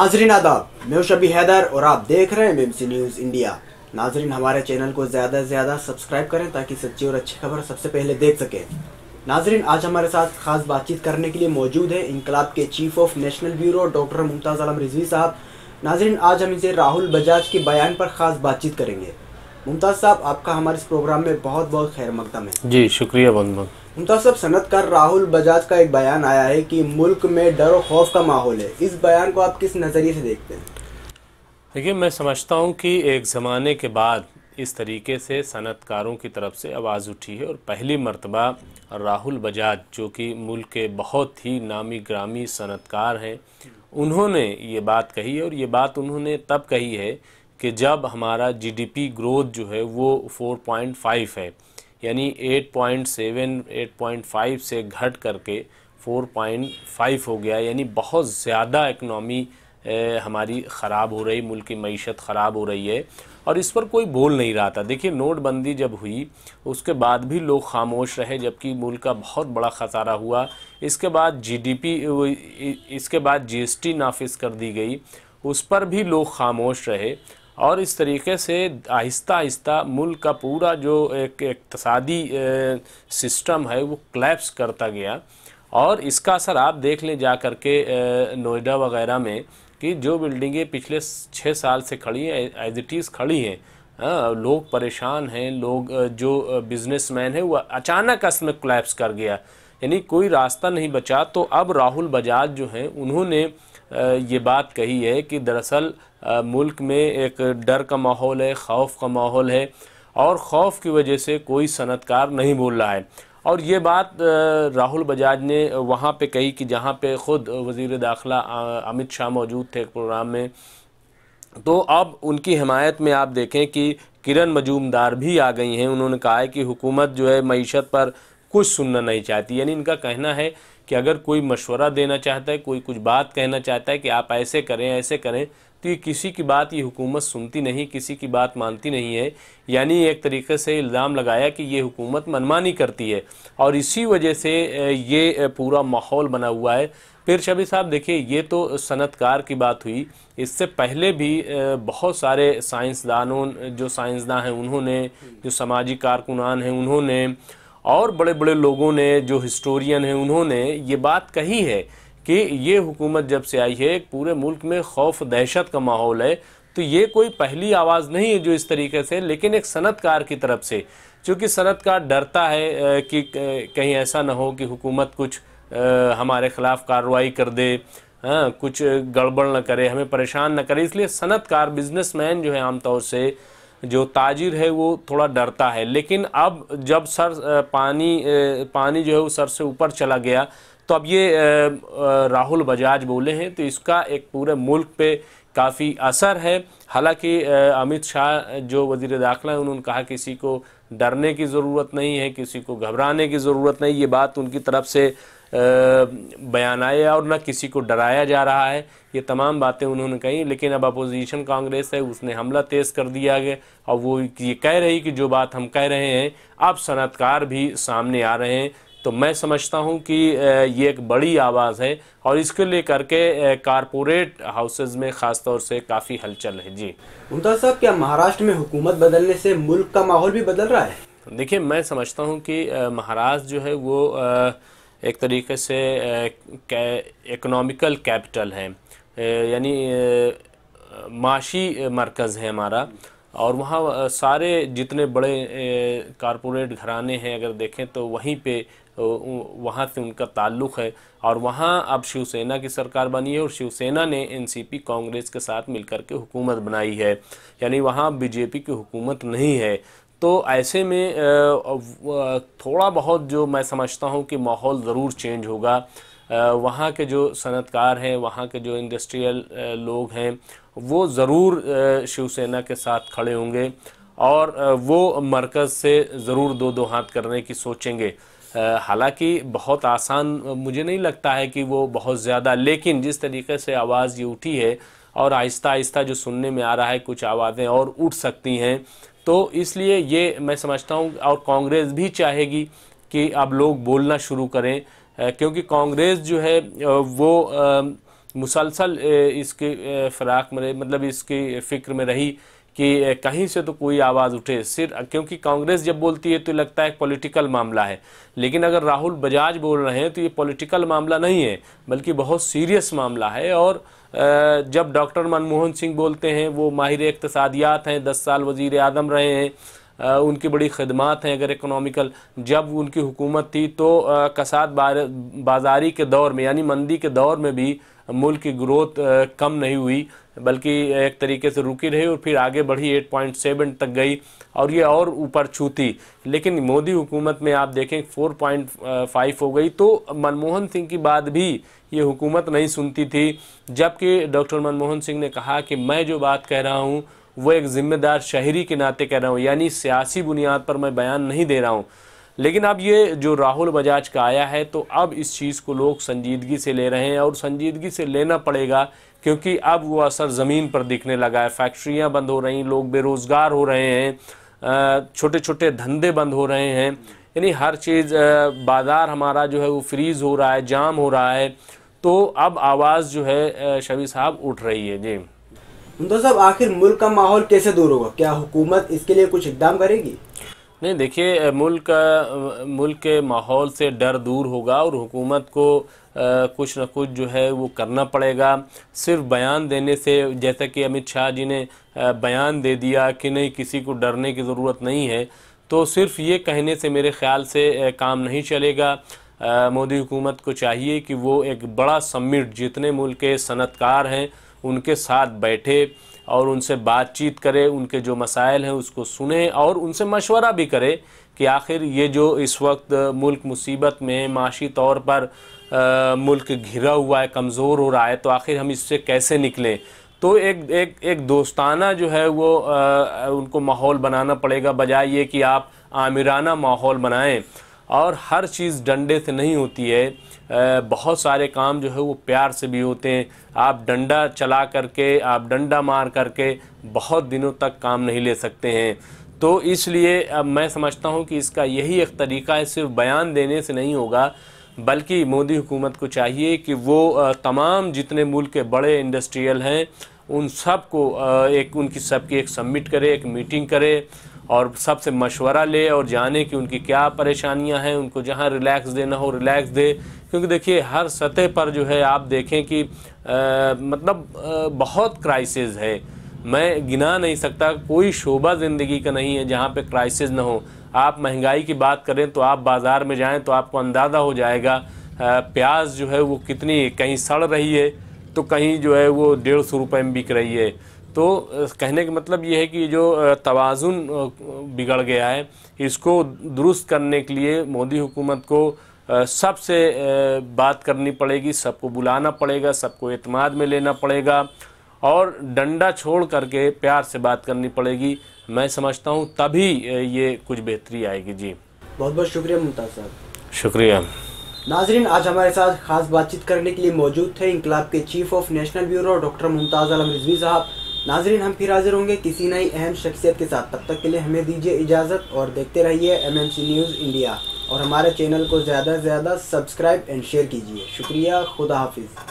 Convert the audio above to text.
नाजरीन आदाब मैं शबी हैदर और आप देख रहे हैं बीबीसी न्यूज़ इंडिया नाजरीन हमारे चैनल को ज़्यादा से ज़्यादा सब्सक्राइब करें ताकि सच्ची और अच्छी खबर सबसे पहले देख सकें नाजरीन आज हमारे साथ खास बातचीत करने के लिए मौजूद है इनकलाब के chief of national bureau doctor Mumtaz Alam Rizvi sahab नाजरीन आज हम इसे राहुल बजाज के बयान पर खास बातचीत करेंगे मुमताज़ साहब आपका हमारे इस प्रोग्राम में बहुत बहुत खैर मकदम है जी शुक्रिया बहुत बहुत उनका सब सनतकार राहुल बजाज का एक बयान आया है कि मुल्क में डर और खौफ का माहौल है इस बयान को आप किस नज़रिए से देखते हैं देखिए मैं समझता हूँ कि एक ज़माने के बाद इस तरीके से सनतकारों की तरफ से आवाज़ उठी है और पहली मरतबा राहुल बजाज जो कि मुल्क के बहुत ही नामी ग्रामी सनतकार हैं उन्होंने ये बात कही है और ये बात उन्होंने तब कही है कि जब हमारा जीडीपी ग्रोथ जो है वो 4.5 है यानी 8.7 8.5 से घट करके 4.5 हो गया यानी बहुत ज़्यादा इकनॉमी हमारी ख़राब हो रही मुल्क की मीशत ख़राब हो रही है और इस पर कोई बोल नहीं रहा था देखिए नोटबंदी जब हुई उसके बाद भी लोग खामोश रहे जबकि मुल्क का बहुत बड़ा खसारा हुआ इसके बाद जीडीपी इसके बाद जीएसटी नाफिस कर दी गई उस पर भी लोग खामोश रहे और इस तरीके से आहिस्ता आहिस्ता मुल्क का पूरा जो एक इकतसादी सिस्टम है वो क्लैप्स करता गया और इसका असर आप देख लें जा कर के नोएडा वगैरह में कि जो बिल्डिंगें पिछले छः साल से खड़ी हैं एज इट इज़ खड़ी हैं हाँ, लोग परेशान हैं लोग जो बिजनेसमैन हैं वो अचानक असम क्लैप्स कर गया यानी कोई रास्ता नहीं बचा तो अब राहुल बजाज जो हैं उन्होंने ये बात कही है कि दरअसल मुल्क में एक डर का माहौल है खौफ का माहौल है और खौफ की वजह से कोई सनतकार नहीं बोल रहा है और ये बात राहुल बजाज ने वहाँ पे कही कि जहाँ पे ख़ुद वज़ी दाखिला अमित शाह मौजूद थे एक प्रोग्राम में तो अब उनकी हमायत में आप देखें कि किरण मजूमदार भी आ गई हैं उन्होंने कहा है कि हुकूमत जो है मीशत पर कुछ सुनना नहीं चाहती यानी इनका कहना है कि अगर कोई मशवरा देना चाहता है कोई कुछ बात कहना चाहता है कि आप ऐसे करें ऐसे करें तो ये किसी की बात ये हुकूमत सुनती नहीं किसी की बात मानती नहीं है यानी एक तरीके से इल्ज़ाम लगाया कि ये हुकूमत मनमानी करती है और इसी वजह से ये पूरा माहौल बना हुआ है फिर शबी साहब देखिए ये तो सनतकार की बात हुई इससे पहले भी बहुत सारे साइंसदानों जो साइंसदान हैं उन्होंने जो समाजी कारकुनान हैं उन्होंने और बड़े बड़े लोगों ने जो हिस्टोरियन हैं उन्होंने ये बात कही है कि ये हुकूमत जब से आई है पूरे मुल्क में खौफ दहशत का माहौल है तो ये कोई पहली आवाज़ नहीं है जो इस तरीके से लेकिन एक सनतकार की तरफ से चूँकि सनतकार डरता है कि कहीं ऐसा ना हो कि हुकूमत कुछ हमारे ख़िलाफ़ कार्रवाई कर दे हाँ कुछ गड़बड़ ना करे हमें परेशान ना करे इसलिए सनतकार बिजनेसमैन जो है आमतौर से जो ताजिर है वो थोड़ा डरता है लेकिन अब जब सर पानी पानी जो है वो सर से ऊपर चला गया तो अब ये राहुल बजाज बोले हैं तो इसका एक पूरे मुल्क पे काफ़ी असर है हालांकि अमित शाह जो वजीर दाखिला हैं उन्होंने कहा किसी को डरने की ज़रूरत नहीं है किसी को घबराने की ज़रूरत नहीं ये बात उनकी तरफ से बयान आए और ना किसी को डराया जा रहा है ये तमाम बातें उन्होंने कही लेकिन अब अपोजिशन कांग्रेस है उसने हमला तेज़ कर दिया गया और वो ये कह रही कि जो बात हम कह रहे हैं अब सनतकार भी सामने आ रहे हैं तो मैं समझता हूं कि ये एक बड़ी आवाज़ है और इसको लिए करके कारपोरेट हाउसेज में ख़ास तौर से काफ़ी हलचल है जी मुमताज़ साहब क्या महाराष्ट्र में हुकूमत बदलने से मुल्क का माहौल भी बदल रहा है देखिए मैं समझता हूँ कि महाराष्ट्र जो है वो एक तरीके से इकोनॉमिकल कैपिटल है यानी माशी मरकज़ है हमारा और वहाँ सारे जितने बड़े कारपोरेट घराने हैं अगर देखें तो वहीं पे वहाँ से उनका ताल्लुक है और वहाँ अब शिवसेना की सरकार बनी है और शिवसेना ने एनसीपी कांग्रेस के साथ मिलकर के हुकूमत बनाई है यानी वहाँ बीजेपी की हुकूमत नहीं है तो ऐसे में थोड़ा बहुत जो मैं समझता हूँ कि माहौल ज़रूर चेंज होगा वहाँ के जो सनतकार हैं वहाँ के जो इंडस्ट्रियल लोग हैं वो ज़रूर शिवसेना के साथ खड़े होंगे और वो मरकज़ से ज़रूर दो दो हाथ करने की सोचेंगे हालांकि बहुत आसान मुझे नहीं लगता है कि वो बहुत ज़्यादा लेकिन जिस तरीके से आवाज़ ये उठी है और आहिस्ता आहिस्ता जो सुनने में आ रहा है कुछ आवाज़ें और उठ सकती हैं तो इसलिए ये मैं समझता हूँ और कांग्रेस भी चाहेगी कि अब लोग बोलना शुरू करें क्योंकि कांग्रेस जो है वो मुसलसल इसके फ़राक में मतलब इसकी फ़िक्र में रही कि कहीं से तो कोई आवाज़ उठे सिर्फ क्योंकि कांग्रेस जब बोलती है तो लगता है पॉलिटिकल मामला है लेकिन अगर राहुल बजाज बोल रहे हैं तो ये पॉलिटिकल मामला नहीं है बल्कि बहुत सीरियस मामला है और जब डॉक्टर मनमोहन सिंह बोलते हैं वो माहिर इकतसादियात हैं दस साल वज़ी आदम रहे हैं उनकी बड़ी खदमात हैं अगर इकोनॉमिकल जब उनकी हुकूमत थी तो कसात बाजारी के दौर में यानी मंदी के दौर में भी मुल्क की ग्रोथ कम नहीं हुई बल्कि एक तरीके से रुकी रही और फिर आगे बढ़ी 8.7 तक गई और ये और ऊपर छूती लेकिन मोदी हुकूमत में आप देखें 4.5 हो गई तो मनमोहन सिंह की बात भी ये हुकूमत नहीं सुनती थी जबकि डॉक्टर मनमोहन सिंह ने कहा कि मैं जो बात कह रहा हूँ वो एक ज़िम्मेदार शहरी के नाते कह रहा हूँ यानी सियासी बुनियाद पर मैं बयान नहीं दे रहा हूँ लेकिन अब ये जो राहुल बजाज का आया है तो अब इस चीज़ को लोग संजीदगी से ले रहे हैं और संजीदगी से लेना पड़ेगा क्योंकि अब वो असर ज़मीन पर दिखने लगा है फैक्ट्रियाँ बंद हो रही लोग बेरोज़गार हो रहे हैं छोटे छोटे धंधे बंद हो रहे हैं यानी हर चीज़ बाज़ार हमारा जो है वो फ्रीज़ हो रहा है जाम हो रहा है तो अब आवाज़ जो है शबी साहब उठ रही है जी तो सब आखिर मुल्क का माहौल कैसे दूर होगा क्या हुकूमत इसके लिए कुछ इकदाम करेगी नहीं देखिए मुल्क मुल्क के माहौल से डर दूर होगा और हुकूमत को आ, कुछ ना कुछ जो है वो करना पड़ेगा सिर्फ बयान देने से जैसा कि अमित शाह जी ने बयान दे दिया कि नहीं किसी को डरने की ज़रूरत नहीं है तो सिर्फ ये कहने से मेरे ख्याल से काम नहीं चलेगा मोदी हुकूमत को चाहिए कि वो एक बड़ा समिट जितने मुल्क के सनतकार हैं उनके साथ बैठे और उनसे बातचीत करें उनके जो मसाइल हैं उसको सुने और उनसे मशवरा भी करें कि आखिर ये जो इस वक्त मुल्क मुसीबत में माशी तौर पर आ, मुल्क घिरा हुआ है कमज़ोर हो रहा है तो आखिर हम इससे कैसे निकलें तो एक एक एक दोस्ताना जो है वो आ, उनको माहौल बनाना पड़ेगा बजाय ये कि आप आमिराना माहौल बनाएं और हर चीज़ डंडे से नहीं होती है बहुत सारे काम जो है वो प्यार से भी होते हैं आप डंडा चला करके आप डंडा मार करके बहुत दिनों तक काम नहीं ले सकते हैं तो इसलिए अब मैं समझता हूँ कि इसका यही एक तरीका है सिर्फ बयान देने से नहीं होगा बल्कि मोदी हुकूमत को चाहिए कि वो तमाम जितने मुल्क के बड़े इंडस्ट्रियल हैं उन सब को एक उनकी सबकी एक सबमिट करे एक मीटिंग करे और सबसे मशवरा ले और जाने कि उनकी क्या परेशानियां हैं उनको जहां रिलैक्स देना हो रिलैक्स दे क्योंकि देखिए हर सतह पर जो है आप देखें कि आ, मतलब आ, बहुत क्राइसिस है मैं गिना नहीं सकता कोई शोबा ज़िंदगी का नहीं है जहाँ पे क्राइसिस ना हो आप महंगाई की बात करें तो आप बाज़ार में जाएं तो आपको अंदाज़ा हो जाएगा आ, प्याज जो है वो कितनी कहीं सड़ रही है तो कहीं जो है वो डेढ़ सौ रुपये में बिक रही है तो कहने का मतलब ये है कि जो तोज़ुन बिगड़ गया है इसको दुरुस्त करने के लिए मोदी हुकूमत को सबसे बात करनी पड़ेगी सबको बुलाना पड़ेगा सबको अतमाद में लेना पड़ेगा और डंडा छोड़ करके प्यार से बात करनी पड़ेगी मैं समझता हूँ तभी ये कुछ बेहतरी आएगी जी बहुत बहुत शुक्रिया मुमताज़ साहब शुक्रिया नाजरीन आज हमारे साथ खास बातचीत करने के लिए मौजूद थे इंकलाब के chief of national bureau doctor Mumtaz Alam Rizvi sahab नाजरीन हम फिर हाजिर होंगे किसी नई अहम शख्सियत के साथ तब तक के लिए हमें दीजिए इजाज़त और देखते रहिए सी न्यूज़ इंडिया और हमारे चैनल को ज़्यादा से ज़्यादा सब्सक्राइब एंड शेयर कीजिए शुक्रिया खुदा हाफिज़